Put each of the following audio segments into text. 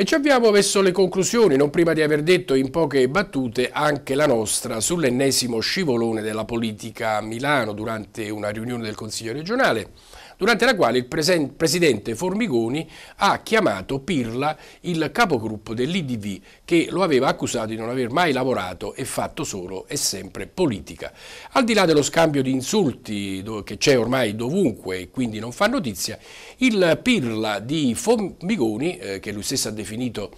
E ci avviamo verso le conclusioni, non prima di aver detto in poche battute anche la nostra sull'ennesimo scivolone della politica a Milano durante una riunione del Consiglio regionale durante la quale il presidente Formigoni ha chiamato Pirla il capogruppo dell'IDV che lo aveva accusato di non aver mai lavorato e fatto solo e sempre politica. Al di là dello scambio di insulti che c'è ormai dovunque e quindi non fa notizia, il Pirla di Formigoni, eh, che lui stesso ha definito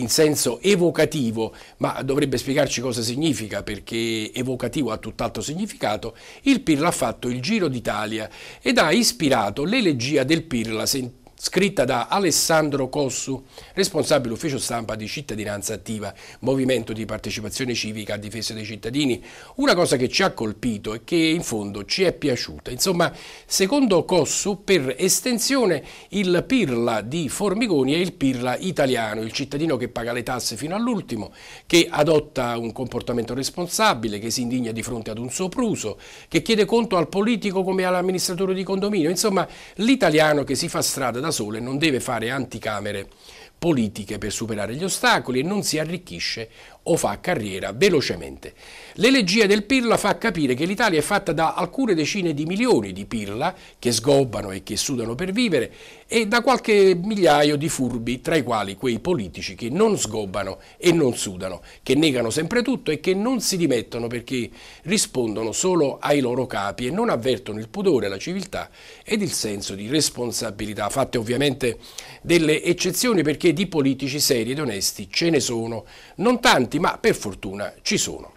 in senso evocativo, ma dovrebbe spiegarci cosa significa perché evocativo ha tutt'altro significato, il Pirla ha fatto il giro d'Italia ed ha ispirato l'elegia del Pirla sentita scritta da Alessandro Cossu, responsabile ufficio stampa di Cittadinanza Attiva, movimento di partecipazione civica a difesa dei cittadini. Una cosa che ci ha colpito e che in fondo ci è piaciuta. Insomma, secondo Cossu, per estensione il Pirla di Formigoni è il Pirla italiano, il cittadino che paga le tasse fino all'ultimo, che adotta un comportamento responsabile, che si indigna di fronte ad un sopruso, che chiede conto al politico come all'amministratore di condominio. Insomma, l'italiano che si fa strada da da sole, non deve fare anticamere politiche per superare gli ostacoli e non si arricchisce o fa carriera velocemente. L'elegia del Pirla fa capire che l'Italia è fatta da alcune decine di milioni di Pirla che sgobbano e che sudano per vivere e da qualche migliaio di furbi, tra i quali quei politici che non sgobbano e non sudano, che negano sempre tutto e che non si dimettono perché rispondono solo ai loro capi e non avvertono il pudore, la civiltà ed il senso di responsabilità, fatte ovviamente delle eccezioni perché di politici seri ed onesti ce ne sono, non tanti ma per fortuna ci sono.